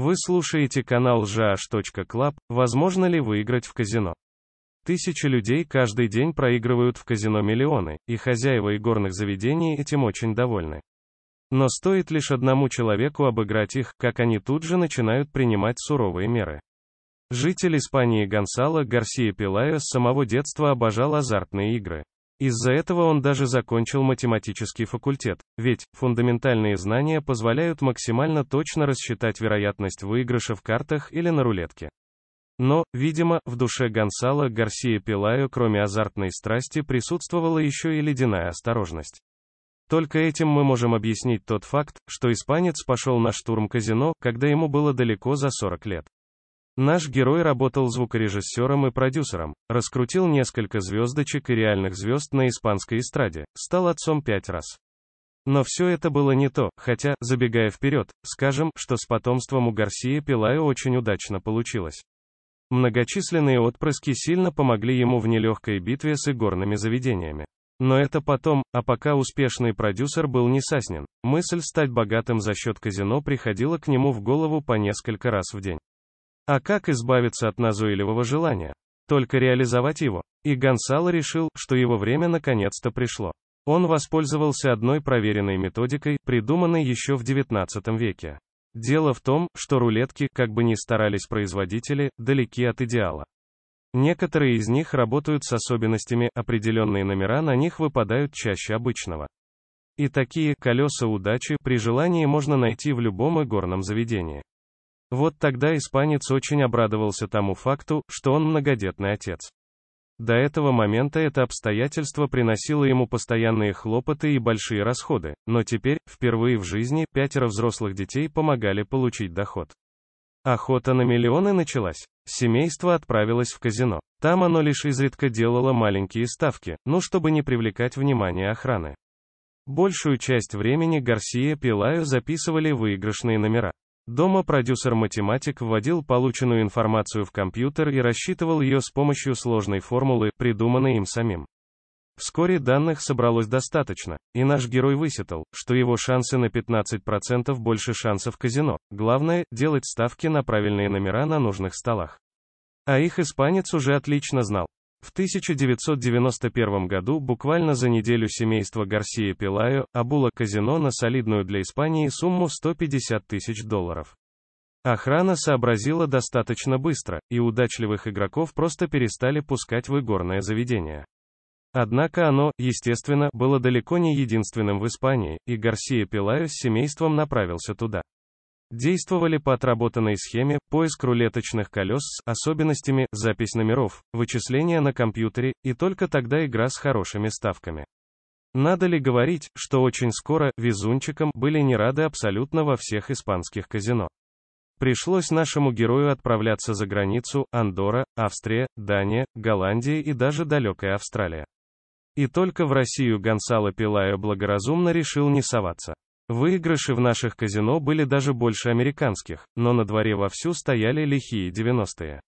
Вы слушаете канал Club? возможно ли выиграть в казино. Тысячи людей каждый день проигрывают в казино миллионы, и хозяева игорных заведений этим очень довольны. Но стоит лишь одному человеку обыграть их, как они тут же начинают принимать суровые меры. Житель Испании Гонсало Гарсия Пилая с самого детства обожал азартные игры. Из-за этого он даже закончил математический факультет, ведь фундаментальные знания позволяют максимально точно рассчитать вероятность выигрыша в картах или на рулетке. Но, видимо, в душе Гонсала Гарсия Пилаю кроме азартной страсти присутствовала еще и ледяная осторожность. Только этим мы можем объяснить тот факт, что испанец пошел на штурм казино, когда ему было далеко за 40 лет. Наш герой работал звукорежиссером и продюсером, раскрутил несколько звездочек и реальных звезд на испанской эстраде, стал отцом пять раз. Но все это было не то, хотя, забегая вперед, скажем, что с потомством у Гарсии Пилая очень удачно получилось. Многочисленные отпрыски сильно помогли ему в нелегкой битве с игорными заведениями. Но это потом, а пока успешный продюсер был не саснен, мысль стать богатым за счет казино приходила к нему в голову по несколько раз в день. А как избавиться от назойливого желания? Только реализовать его. И Гонсало решил, что его время наконец-то пришло. Он воспользовался одной проверенной методикой, придуманной еще в XIX веке. Дело в том, что рулетки, как бы ни старались производители, далеки от идеала. Некоторые из них работают с особенностями, определенные номера на них выпадают чаще обычного. И такие «колеса удачи» при желании можно найти в любом игорном заведении. Вот тогда испанец очень обрадовался тому факту, что он многодетный отец. До этого момента это обстоятельство приносило ему постоянные хлопоты и большие расходы, но теперь, впервые в жизни, пятеро взрослых детей помогали получить доход. Охота на миллионы началась. Семейство отправилось в казино. Там оно лишь изредка делало маленькие ставки, ну чтобы не привлекать внимание охраны. Большую часть времени Гарсия Пилаю записывали выигрышные номера. Дома продюсер-математик вводил полученную информацию в компьютер и рассчитывал ее с помощью сложной формулы, придуманной им самим. Вскоре данных собралось достаточно, и наш герой высчитал, что его шансы на 15% больше шансов казино. Главное – делать ставки на правильные номера на нужных столах. А их испанец уже отлично знал. В 1991 году буквально за неделю семейство Гарсия Пилаю обуло казино на солидную для Испании сумму 150 тысяч долларов. Охрана сообразила достаточно быстро, и удачливых игроков просто перестали пускать в игорное заведение. Однако оно, естественно, было далеко не единственным в Испании, и Гарсия Пилаю с семейством направился туда. Действовали по отработанной схеме, поиск рулеточных колес с особенностями, запись номеров, вычисления на компьютере, и только тогда игра с хорошими ставками. Надо ли говорить, что очень скоро везунчикам были не рады абсолютно во всех испанских казино. Пришлось нашему герою отправляться за границу, Андора, Австрия, Дания, Голландия и даже далекая Австралия. И только в Россию Гонсало Пилайо благоразумно решил не соваться. Выигрыши в наших казино были даже больше американских, но на дворе вовсю стояли лихие 90-е.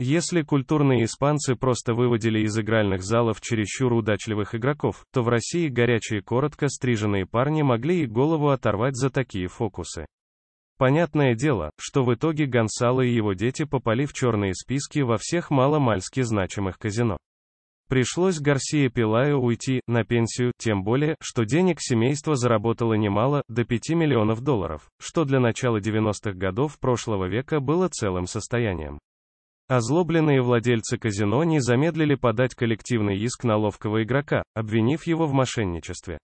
Если культурные испанцы просто выводили из игральных залов чересчур удачливых игроков, то в России горячие коротко стриженные парни могли и голову оторвать за такие фокусы. Понятное дело, что в итоге Гонсало и его дети попали в черные списки во всех маломальски значимых казино. Пришлось Гарсия Пилаю уйти на пенсию, тем более, что денег семейство заработало немало, до 5 миллионов долларов, что для начала 90-х годов прошлого века было целым состоянием. Озлобленные владельцы казино не замедлили подать коллективный иск на ловкого игрока, обвинив его в мошенничестве.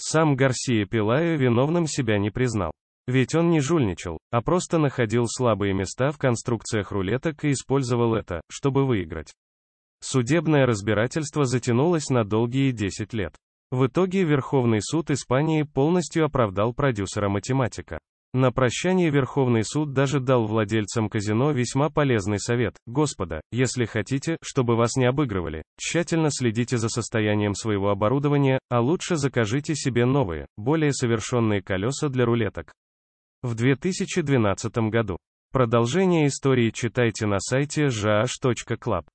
Сам Гарсия Пилаю виновным себя не признал. Ведь он не жульничал, а просто находил слабые места в конструкциях рулеток и использовал это, чтобы выиграть. Судебное разбирательство затянулось на долгие 10 лет. В итоге Верховный суд Испании полностью оправдал продюсера-математика. На прощание Верховный суд даже дал владельцам казино весьма полезный совет. Господа, если хотите, чтобы вас не обыгрывали, тщательно следите за состоянием своего оборудования, а лучше закажите себе новые, более совершенные колеса для рулеток. В 2012 году. Продолжение истории читайте на сайте jaah.club.